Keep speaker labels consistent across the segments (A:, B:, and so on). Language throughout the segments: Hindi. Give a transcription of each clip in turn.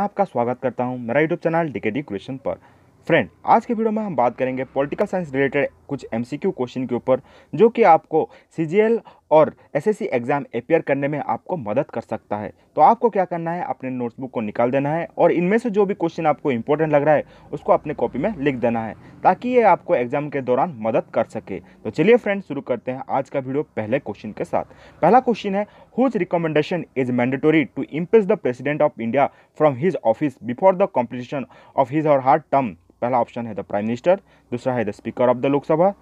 A: आपका स्वागत करता हूं मेरा यूट्यूब चैनल डीकेडी क्वेश्चन पर फ्रेंड आज के वीडियो में हम बात करेंगे पॉलिटिकल साइंस रिलेटेड कुछ एमसीक्यू क्वेश्चन के ऊपर जो कि आपको सीजीएल और एसएससी एग्ज़ाम अपेयर करने में आपको मदद कर सकता है तो आपको क्या करना है अपने नोट्सबुक को निकाल देना है और इनमें से जो भी क्वेश्चन आपको इंपॉर्टेंट लग रहा है उसको अपने कॉपी में लिख देना है ताकि ये आपको एग्ज़ाम के दौरान मदद कर सके तो चलिए फ्रेंड्स शुरू करते हैं आज का वीडियो पहले क्वेश्चन के साथ पहला क्वेश्चन है whose recommendation is mandatory to impress the president of India from his office before the competition of his और हार्ड टर्म पहला ऑप्शन है द प्राइम मिनिस्टर दूसरा है the speaker of the Lok Sabha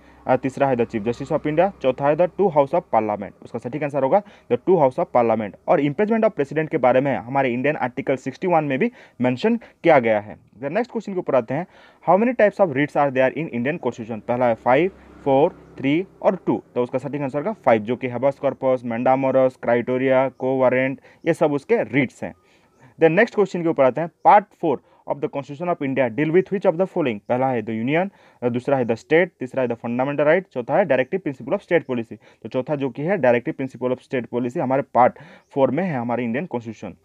A: तीसरा है the chief justice of India चौथा है the two house of parliament parliament उसका सटीक आंसर होगा the two house of parliament और इंप्रेजमेंट ऑफ प्रेसिडेंट के बारे में हमारे इंडियन आर्टिकल 61 में भी मेंशन किया गया है नेक्स्ट क्वेश्चन के ऊपर आते हैं how many types of writs are there in Indian constitution पहला है फाइव फोर थ्री और टू तो उसका सटीक आंसर होगा फाइव जो कि हेबस कॉर्पस मैंडामोरस क्राइटोरिया कोवारेंट ये सब उसके रिट्स हैं देन नेक्स्ट क्वेश्चन के ऊपर आते हैं part four of the constitution of India deal with which of the following पहला है द यूनियन दूसरा है द स्टेट तीसरा है द फंडामेंटल राइट चौथा है directive principle of state policy तो चौथा जो कि है directive principle of state policy हमारे पार्ट फोर में है हमारे इंडियन कॉन्स्टिट्यूशन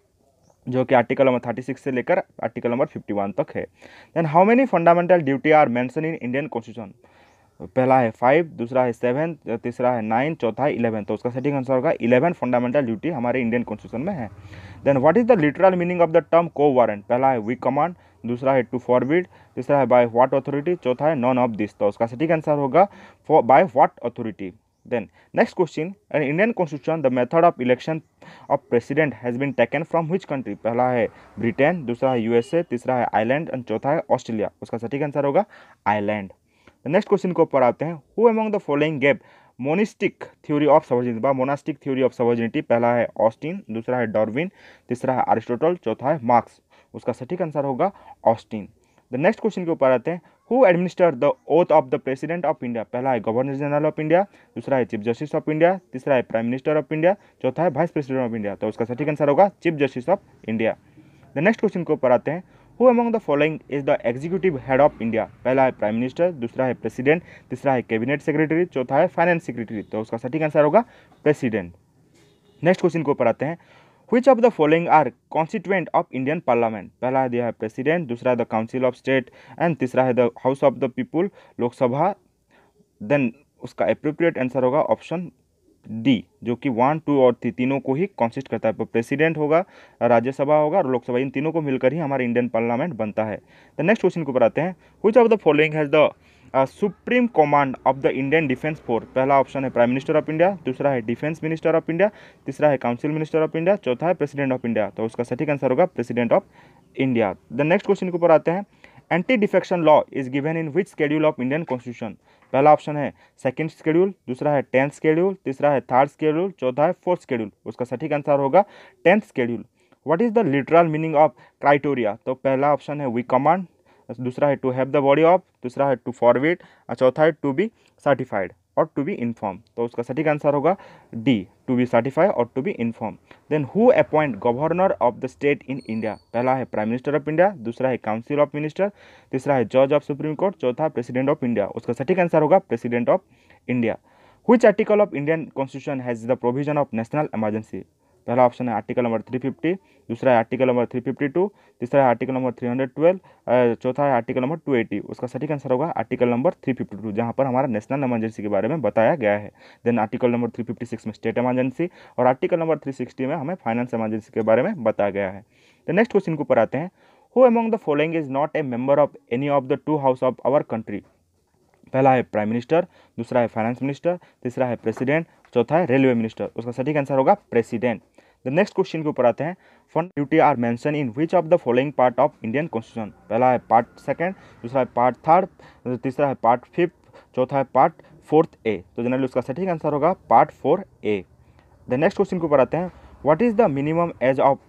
A: जो कि आर्टिकल नंबर थर्टी सिक्स से लेकर आर्टिकल नंबर फिफ्टी वन तक है then how many fundamental duty are mentioned in Indian constitution पहला है फाइव दूसरा है सेवन तीसरा है नाइन चौथा है इलेवन तो उसका सेटिंग आंसर होगा इलेवन फंडामेंटल ड्यूटी हमारे इंडियन कॉन्स्टिट्यूशन में है then what is the literal meaning of the term quo warranto पहला है वी कमांड दूसरा है टू फॉरविड तीसरा है बाय व्हाट अथॉरिटी चौथा है नॉन ऑफ दिस तो उसका सटीक आंसर होगा by what authority then next question and Indian constitution the method of election of president has been taken from which country पहला है ब्रिटेन दूसरा है यूएसए तीसरा है आयलैंड एंड चौथा है ऑस्ट्रेलिया उसका सटीक आंसर होगा आयलैंड नेक्स्ट क्वेश्चन को ऊपर आते हैं who among the following gave monistic theory of sovereignty बा मोनास्टिक थ्योरी ऑफ सबर्जिनिटी पहला है ऑस्टिन दूसरा है डॉर्विन तीसरा है अरिस्टोटल चौथा है मार्क्स उसका सटीक आंसर होगा ऑस्टिन द नेक्स्ट क्वेश्चन के ऊपर आते हैं who administer the oath of the president of India पहला है गवर्नर जनरल ऑफ इंडिया दूसरा है चीफ जस्टिस ऑफ इंडिया तीसरा है प्राइम मिनिस्टर ऑफ इंडिया चौथा है वाइस प्रेसिडेंट ऑफ इंडिया तो उसका सटीक आंसर होगा chief justice of India the next question के ऊपर आते हैं who among the following is the executive head of India पहला है प्राइम मिनिस्टर दूसरा है प्रेसिडेंट तीसरा है कैबिनेट सेक्रेटरी चौथा है फाइनेंस सेक्रेटरी तो उसका सटीक आंसर होगा प्रेसिडेंट नेक्स्ट क्वेश्चन को ऊपर आते हैं which of the following are constituent of Indian parliament पहला है दिया है प्रेसिडेंट दूसरा the council of state and तीसरा है the house of the people Lok Sabha then उसका अप्रोप्रिएट आंसर होगा ऑप्शन डी जो कि वन टू और थ्री तीनों को ही कॉन्सिस्ट करता है प्रेसिडेंट होगा राज्यसभा होगा और लोकसभा इन तीनों को मिलकर ही हमारा इंडियन पार्लियामेंट बनता है तो नेक्स्ट क्वेश्चन के ऊपर आते हैं which of the following has the supreme command of the Indian defence force पहला ऑप्शन है प्राइम मिनिस्टर ऑफ इंडिया दूसरा है डिफेंस मिनिस्टर ऑफ इंडिया तीसरा है काउंसिल मिनिस्टर ऑफ इंडिया चौथा है प्रेसिडेंट ऑफ इंडिया तो उसका सटीक आंसर होगा president of India the next question के ऊपर आते हैं anti defection law is given in which schedule of Indian constitution पहला ऑप्शन है सेकंड स्केड्यूल दूसरा है टेंथ स्केड्यूल तीसरा है थर्ड स्केड्यूल चौथा है फोर्थ स्केड्यूल उसका सटीक आंसर होगा tenth schedule what is the literal meaning of criteria तो पहला ऑप्शन है वी कमांड दूसरा है to have the body of दूसरा है टू फॉरवेड और चौथा है टू बी सर्टिफाइड और टू बी इन्फॉर्म तो उसका सटीक आंसर होगा डी टू बी सर्टिफाई और to be inform then who appoint governor of the state in India पहला है प्राइम मिनिस्टर ऑफ इंडिया दूसरा है काउंसिल ऑफ मिनिस्टर तीसरा है जज ऑफ सुप्रीम कोर्ट चौथा प्रेसिडेंट ऑफ इंडिया उसका सटीक आंसर होगा president of India which article of Indian constitution has the provision of national emergency पहला ऑप्शन है आर्टिकल नंबर थ्री फिफ्टी दूसरा है article number three fifty two तीसरा है article number three hundred twelve चौथा है आर्टिकल नंबर टू एटी उसका सही आंसर होगा article number three fifty two जहाँ पर हमारा नेशनल इमरजेंसी के बारे में बताया गया है then article number three fifty six में स्टेट एमरजेंसी और आर्टिकल नंबर थ्री सिक्सटी में हमें फाइनेंस एमरजेंसी के बारे में बताया गया है तो नेक्स्ट क्वेश्चन को पढ़ाते हैं who among the following is not a member of any of the two house of our country पहला है प्राइम मिनिस्टर दूसरा है फाइनेंस मिनिस्टर तीसरा है प्रेसिडेंट चौथा है रेलवे मिनिस्टर उसका सटीक आंसर होगा प्रेसिडेंट द नेक्स्ट क्वेश्चन के ऊपर आते हैं fund duty are mention in which of the following part of Indian constitution पहला है पार्ट सेकंड दूसरा है पार्ट थर्ड तीसरा है पार्ट फिफ्थ चौथा है पार्ट फोर्थ ए तो जनरली उसका सटीक आंसर होगा part four A the next question के ऊपर आते हैं what is the minimum age of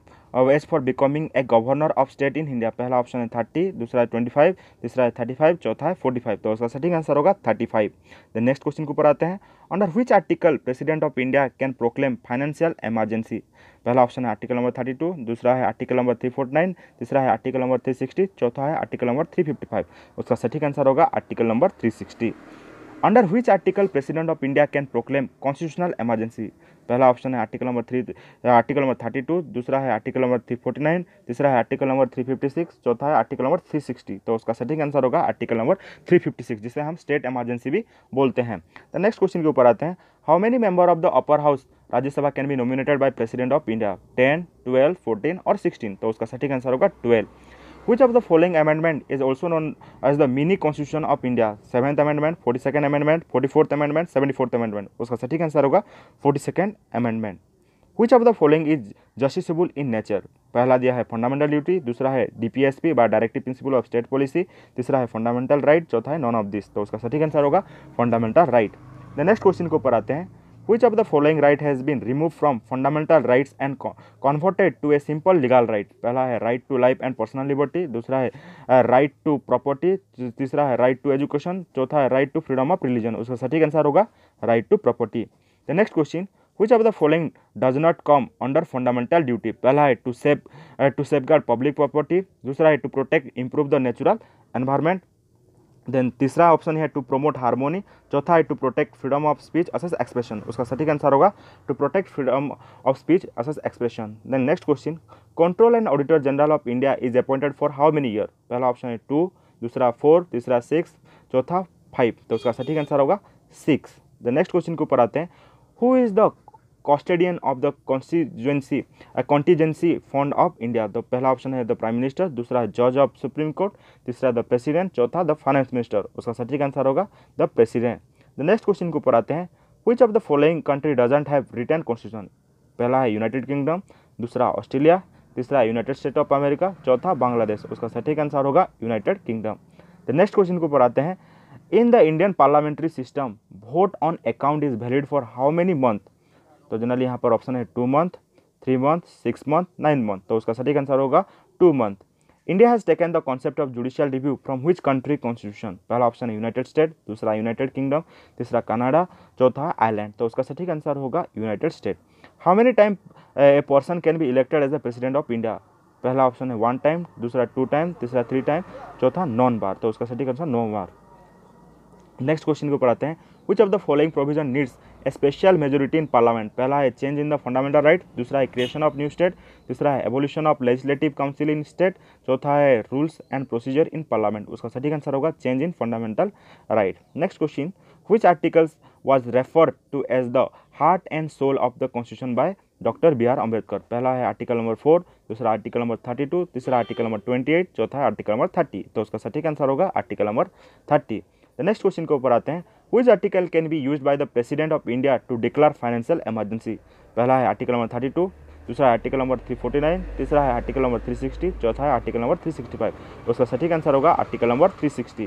A: west for becoming a governor of state in India पहला ऑप्शन है थर्टी दूसरा है ट्वेंटी फाइव तीसरा है थर्टी फाइव चौथा है फोर्टी फाइव तो उसका सटीक आंसर होगा thirty five the next question के ऊपर आते हैं under which article president of India can proclaim financial emergency पहला ऑप्शन है आर्टिकल नंबर थर्टी टू दूसरा है article number three forty nine तीसरा है आर्टिकल नंबर थ्री सिक्सटी चौथा है article number three fifty five उसका सटीक आंसर होगा article number three sixty under which article president of India can proclaim constitutional emergency पहला ऑप्शन है article number three article number thirty two दूसरा है article number three forty nine तीसरा है article number three fifty six चौथा है आर्टिकल नंबर थ्री सिक्सटी तो उसका सटीक आंसर होगा article number three fifty six जिसे हम स्टेट एमरजेंसी भी बोलते हैं तो नेक्स्ट क्वेश्चन के ऊपर आते हैं how many member of the upper house Rajya Sabha can be nominated by president of India ten twelve fourteen और सिक्सटीन तो उसका सटीक आंसर होगा twelve Which of the following amendment is also known as the mini constitution of India? 7th amendment, 42nd amendment, 44th amendment, 74th amendment. uska sahi answer hoga 42nd amendment. Which of the following is justiciable in nature? pehla diya hai fundamental duty dusra hai dpsp by directive principle of state policy tisra hai fundamental right, chautha hai none of this to uska sahi answer hoga fundamental right the next question ko par aate hain Which of the following right has been removed from fundamental rights and converted to a simple legal right? पहला है right to life and personal liberty, दूसरा है right to property, तीसरा है right to education, चौथा है right to freedom of religion. उसका सटीक आंसर होगा right to property. The next question. which of the following does not come under fundamental duty पहला है to save uh, to safeguard public property दूसरा है to protect improve the natural environment then तीसरा ऑप्शन है टू प्रोमोट हार्मोनी चौथा है to protect freedom of speech access expression उसका सटीक आंसर होगा to protect freedom of speech access expression then next question control and auditor general of India is appointed for how many year पहला ऑप्शन है टू दूसरा फोर तीसरा सिक्स चौथा फाइव तो उसका सटीक आंसर होगा सिक्स द नेक्स्ट क्वेश्चन के ऊपर आते हैं who is the custodian of the constituency contingency fund of India तो पहला ऑप्शन है द प्राइम मिनिस्टर दूसरा जज ऑफ सुप्रीम कोर्ट तीसरा द प्रेसिडेंट चौथा द फाइनेंस मिनिस्टर उसका सटीक आंसर होगा the president the next question के ऊपर आते हैं which of the following country doesn't have return constitution पहला है यूनाइटेड किंगडम दूसरा ऑस्ट्रेलिया तीसरा यूनाइटेड स्टेट ऑफ अमेरिका चौथा बांग्लादेश उसका सटीक आंसर होगा united kingdom the next question के ऊपर आते हैं in the Indian parliamentary system vote on account is valid for how many month तो जनरली यहाँ पर ऑप्शन है two month three month six month nine month तो उसका सटीक आंसर होगा two month India has taken the concept of judicial review from which country constitution पहला ऑप्शन है यूनाइटेड स्टेट दूसरा यूनाइटेड किंगडम तीसरा कनाडा चौथा आयरलैंड तो उसका सटीक आंसर होगा united state how many time a person can be elected as a president of India पहला ऑप्शन है वन टाइम दूसरा टू टाइम तीसरा थ्री टाइम चौथा नॉन बार तो उसका सटीक आंसर नौ बार नेक्स्ट क्वेश्चन को पढ़ाते हैं which of the following provision needs special majority in parliament पहला है change in the fundamental right दूसरा है क्रिएशन ऑफ न्यू स्टेट तीसरा है abolition of legislative council in state चौथा है rules and procedure in parliament उसका सही आंसर होगा change in fundamental right next question which articles was referred to as the heart and soul of the constitution by doctor B R Ambedkar पहला है आर्टिकल नंबर फोर दूसरा आर्टिकल नंबर थर्टी टू तीसरा आर्टिकल नंबर ट्वेंटी एट चौथा आर्टिकल नंबर थर्टी तो उसका सटीक आंसर होगा article number thirty next question के ऊपर आते हैं which article can be use by the president of India to declare financial emergency पहला है आर्टिकल नंबर थर्टी टू दूसरा है article number three forty nine तीसरा है आर्टिकल नंबर थ्री सिक्सटी चौथा है article number three sixty five उसका सटीक आंसर होगा article number 360.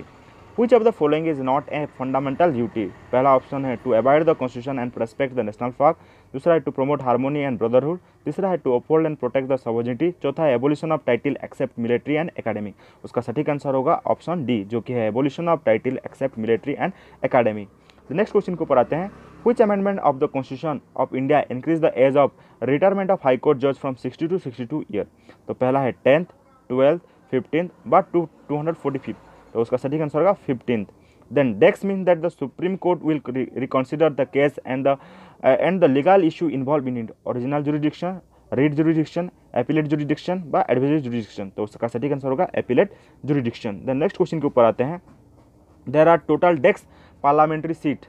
A: Which of the following is not a fundamental duty पहला ऑप्शन है to avoid the constitution and प्रेस्पेक्ट the national park दूसरा है to promote harmony and brotherhood तीसरा है to uphold and protect the सबोजिटी चौथा है abolition of title except military and academic उसका सटीक आंसर होगा ऑप्शन डी जो कि है abolition of title except military and academic next question को पढ़ाते आते हैं which amendment of the constitution of India increase the age of retirement of high जज फ्रॉम सिक्सटी 60 to 62 ईयर तो पहला है tenth twelfth 15th but two fifth तो उसका सटीक आंसर होगा fifteen then dex means that the supreme court will re reconsider the case and the uh, and the legal issue involved in it original jurisdiction writ jurisdiction appellate jurisdiction व एडवाइजरी जुरिडिक्शन तो उसका सटीक आंसर होगा appellate jurisdiction then next question के ऊपर आते हैं there are total desks parliamentary seat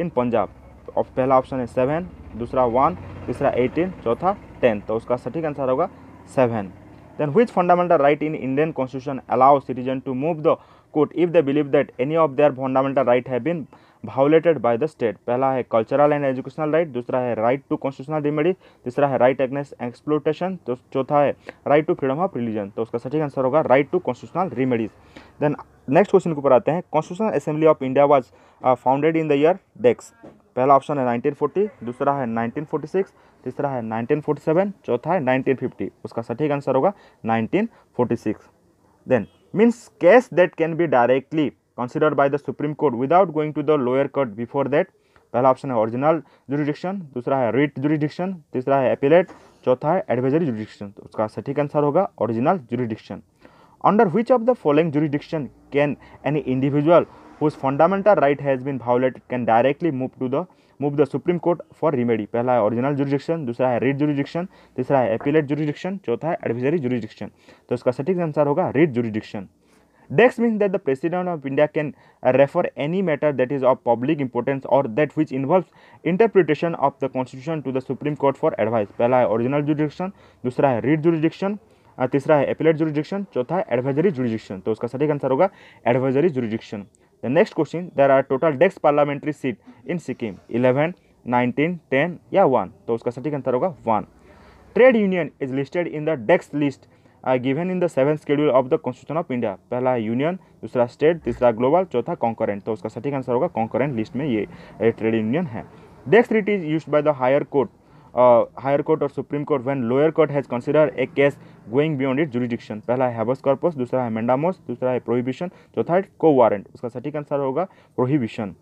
A: in Punjab तो पहला ऑप्शन है सेवन दूसरा वन तीसरा एटीन चौथा टेन तो उसका सटीक आंसर होगा seven then which fundamental right in Indian constitution allow citizen to move the court if they believe that any of their fundamental right है been violated by the state पहला है कल्चरल एंड एजुकेशनल राइट दूसरा है राइट टू कॉन्स्टिट्यूशनल रिमेडी तीसरा है राइट अगेंस्ट एक्सप्लोटेशन तो चौथा है right to freedom of religion तो उसका सटीक आंसर होगा right to constitutional remedies then next question के ऊपर आते हैं constitutional assembly of India was founded in the year dash पहला ऑप्शन है नाइनटीन फोर्टी दूसरा है नाइनटीन फोर्टी सिक्स तीसरा है नाइनटीन फोर्टी सेवन चौथा है नाइनटीन फिफ्टी उसका सटीक आंसर होगा forty six then means case that can be directly considered by the supreme court without going to the lower court before that पहला ऑप्शन है ओरिजिनल जुरिडिक्शन दूसरा है रिट जुरिडिक्शन तीसरा है एपिलेट चौथा है एडवाइजरी जुरिडिक्शन तो उसका सटीक आंसर होगा original jurisdiction under which of the following jurisdiction can any individual whose fundamental right has been violated can directly move to the move the supreme court for remedy पहला है ओरिजिनल जुरिडिक्शन दूसरा है रीड जुरिडिक्शन तीसरा है एपिलेट जुरिडिक्शन चौथा है एडविजरी जुरिडिक्शन तो इसका सटीक आंसर होगा writ jurisdiction dash means that the president of India can refer any matter that is of public importance और that which involve interpretation of the constitution to the supreme court for advice पहला है ओरिजिनल जुरिडिक्शन दूसरा है रीड जुरिडिक्शन तीसरा है एपिलेट जुरिडिक्शन चौथा है एडवाइजरी जुरिडिक्शन तो उसका सटीक आंसर होगा advisory jurisdiction The next question, there are total desk parliamentary seat in Sikkim, 11, 19, 10 या 1. तो उसका सटीक अंतर होगा 1. Trade union is listed in the desk list are given in the seven schedule of the constitution of India पहला है यूनियन दूसरा स्टेट तीसरा ग्लोबल चौथा कॉन्करेंट तो उसका सटीक आंसर होगा कॉन्करेंट लिस्ट में ये ट्रेड यूनियन है dash writ is use by the higher court higher court और supreme court when lower court has consider a case going beyond it jurisdiction पहला है हैबस कॉर्पस दूसरा है मेंडामोस दूसरा है प्रोहिबिशन चौथा है को वारंट उसका सटीक आंसर होगा prohibition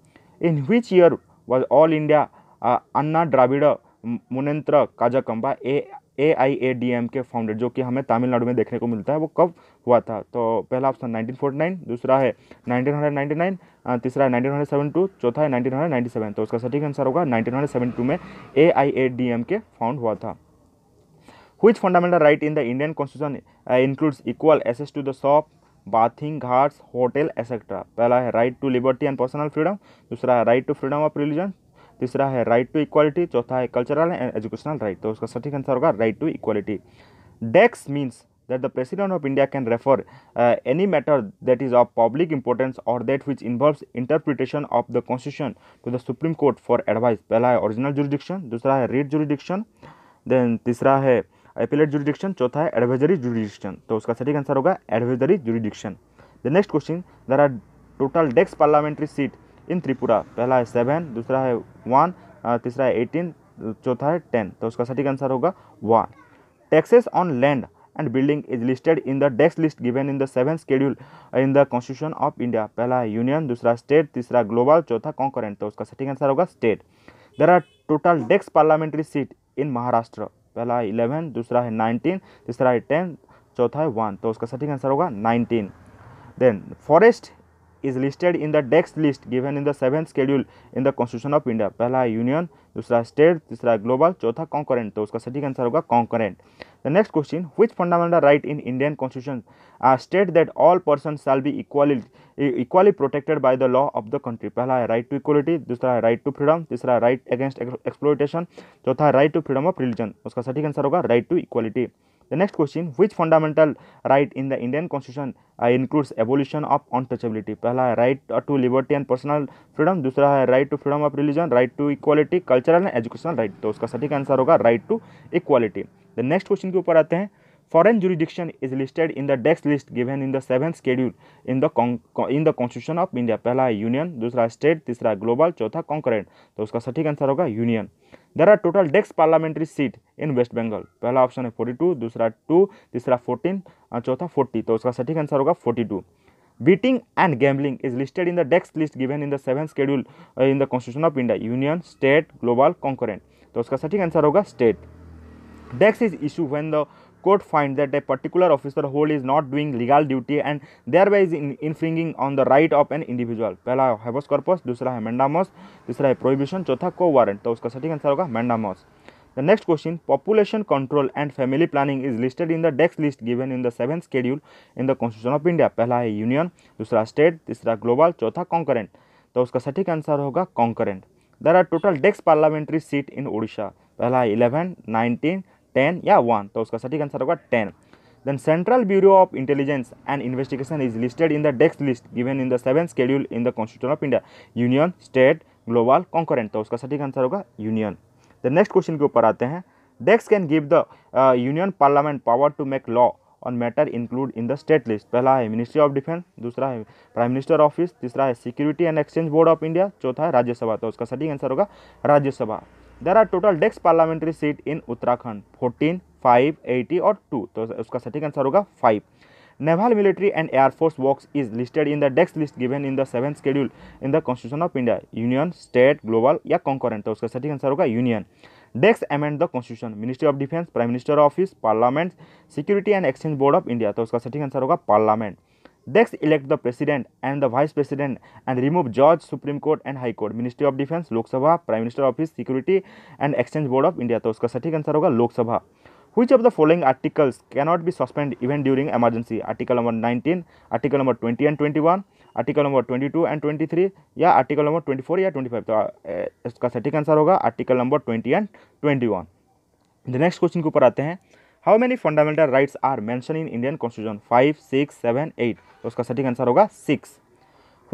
A: in which year was all India Anna Dravida Munnetra Kazhagam A A I A D M K founder जो कि हमें तमिलनाडु में देखने को मिलता है वो कब हुआ था तो पहला ऑप्शन 1949 दूसरा है 1999 तीसरा है 1972 चौथा है 1997 तो उसका सटीक आंसर होगा 1972 में A I A D M K found हुआ था हुई fundamental right in the Indian constitution includes equal access to the shop bathing ghats hotel etcetera पहला है right to liberty and personal freedom दूसरा है right to freedom of religion तीसरा है राइट टू इक्वालिटी चौथा है कल्चरल एंड एजुकेशनल राइट तो उसका सठिक आंसर होगा right to equality dash means that the president of India can refer any matter that is of public importance और that which involve interpretation of the constitution to the supreme court for advice पहला है ऑरिजिनल जुडिक्शन दूसरा है रीड जुरिडिक्शन देन तीसरा है अपीलेट जुडिक्शन चौथा है एडवाइजरी जुडिक्शन तो उसका सठिक आंसर होगा advisory jurisdiction the next question there are total desks parliamentary seat in Tripura पहला है सेवन दूसरा है वन तीसरा है एटीन चौथा है टेन तो उसका सटीक आंसर होगा one taxes on land and building is listed in the desks list given in the seven schedule in the constitution of India पहला है यूनियन दूसरा स्टेट तीसरा ग्लोबल चौथा कॉन्करेंट तो उसका सटीक आंसर होगा state there are total desks parliamentary seat in Maharashtra पहला है इलेवन दूसरा है नाइनटीन तीसरा है टेन चौथा है वन तो उसका सटीक आंसर होगा nineteen then forest is listed in the desks list given in the seventh schedule in the constitution of India पहला है यूनियन दूसरा स्टेट तीसरा ग्लोबल चौथा कॉन्करेंट तो उसका सटीक आंसर होगा concurrent the next question which fundamental right in Indian constitution are state that all person shall be equally equally protected by the law of the country पहला है राइट टू इक्वलिटी दूसरा है राइट टू फ्रीडम तीसरा राइट अगेंस्ट एक्सप्लोटेशन चौथा right to freedom of religion उसका सटीक आंसर होगा right to equality The next question, which fundamental right in the Indian constitution uh, includes abolition of untouchability? पहला है right to liberty and personal freedom, दूसरा है right to freedom of religion, right to equality, cultural and educational right. तो उसका सटीक आंसर होगा right to equality. The next question के ऊपर आते हैं Foreign jurisdiction is listed in the DEX list given in the seventh schedule in the in the Constitution of India. पहला है यूनियन दूसरा स्टेट तीसरा ग्लोबल चौथा कॉन्करेंट तो उसका सटीक आंसर होगा union there are total desks parliamentary seat in west Bengal पहला ऑप्शन है फोर्टी टू दूसरा टू तीसरा फोर्टीन और चौथा फोर्टी तो उसका सटीक आंसर होगा forty two betting and gambling is listed in the desks list given in the seven schedule in the constitution of India union state global concurrent तो उसका सटीक आंसर होगा state dash is issue when the court finds that a particular officer hold is not doing legal duty and thereby is infringing on the right of an individual पहला हैबस corpus दूसरा है mandamus तीसरा है prohibition चौथा को वारंट तो उसका सटीक आंसर होगा mandamus The next question population control and family planning is listed in the dex list given in the seventh schedule in the constitution of India पहला है union दूसरा state तीसरा global चौथा concurrent तो उसका सटीक आंसर होगा concurrent there are total desk parliamentary seat in Orissa पहला है इलेवन नाइनटीन टेन या वन तो उसका सटीक आंसर होगा ten then central bureau of intelligence and investigation is listed in the desks list given in the seven schedule in the constitution of India union state global concurrent तो उसका सटीक आंसर होगा यूनियन द नेक्स्ट क्वेश्चन के ऊपर आते हैं desk can give the union parliament power to make law on matter include in the state list पहला है मिनिस्ट्री ऑफ डिफेंस दूसरा है प्राइम मिनिस्टर ऑफिस तीसरा है security and exchange board of India चौथा है राज्यसभा तो उसका सटीक आंसर होगा Rajya Sabha there are total desks parliamentary seat in Uttarakhand fourteen five eighty और टू तो उसका सटीक आंसर होगा five naval military and air force works is listed in the desks list given in the seven schedule in the constitution of India union state global या कॉन्करेंट तो उसका सटीक आंसर होगा union desks amend the constitution ministry of defence prime minister office parliament security and exchange board of India तो उसका सटीक आंसर होगा parliament Dex elect the President and the Vice President and remove Judge, Supreme Court and High Court, Ministry of Defense, Lok Sabha, Prime Minister Office, Security and Exchange Board of India. तो उसका सटीक आंसर होगा लोक सभा which of the following articles cannot be suspended even during emergency article number 19 article number 20 and 21 article number 22 and 23 या आर्टिकल नंबर 24 या 25 तो इसका सटीक आंसर होगा article number 20 and 21 the next question के ऊपर आते हैं how many fundamental rights are mention in Indian constitution five six seven eight उसका सटीक आंसर होगा six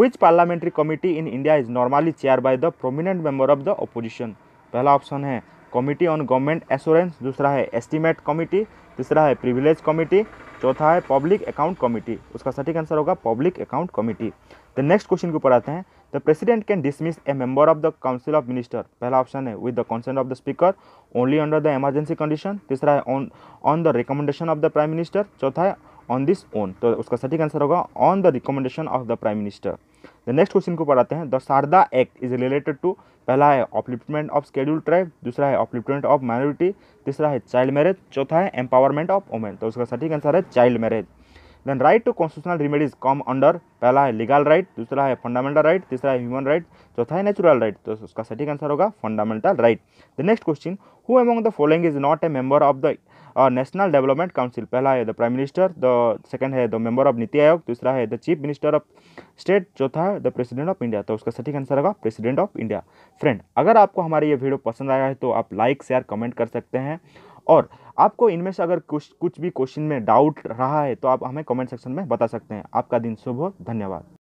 A: which parliamentary committee in India is normally chair by the prominent member of the opposition पहला ऑप्शन है कमिटी ऑन गवर्नमेंट एश्योरेंस दूसरा है एस्टिमेट कमिटी तीसरा है प्रिविलेज कमेटी चौथा है पब्लिक अकाउंट कमेटी उसका सटीक आंसर होगा पब्लिक अकाउंट कमेटी तो नेक्स्ट क्वेश्चन के ऊपर आते हैं the president can dismiss a member of the council of minister पहला ऑप्शन है with the consent of the speaker only under the emergency condition तीसरा है on on the recommendation of the prime minister चौथा है ऑन दिस ओन तो उसका सटीक आंसर होगा on the recommendation of the prime minister the next question को पढ़ाते हैं the Sharda act is related to पहला है ऑपलिफ्टमेंट ऑफ स्केड्यूल ट्राइब दूसरा है ऑपलिफ्टमेंट ऑफ माइनॉरिटी तीसरा है चाइल्ड मैरिज चौथा है एम्पावरमेंट ऑफ वुमेन तो उसका सटीक आंसर है child marriage then right to constitutional remedies come under पहला है लीगल राइट right, दूसरा है फंडामेंटल राइट right, तीसरा है ह्यूमन राइट right, चौथा है नेचुरल राइट तो उसका सटीक आंसर होगा fundamental right the next question who among the following is not a member of the national development council पहला है the prime minister the second है the member of NITI Aayog दूसरा है the chief minister of state चौथा है द प्रेसिडेंट ऑफ इंडिया तो उसका सटीक आंसर होगा प्रेसिडेंट ऑफ इंडिया फ्रेंड अगर आपको हमारी ये वीडियो पसंद आया है तो आप लाइक शेयर कमेंट कर सकते हैं और आपको इनमें से अगर कुछ कुछ भी क्वेश्चन में डाउट रहा है तो आप हमें कमेंट सेक्शन में बता सकते हैं आपका दिन शुभ हो धन्यवाद